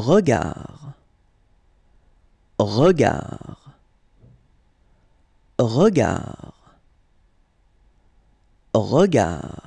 regard, regard, regard, regard.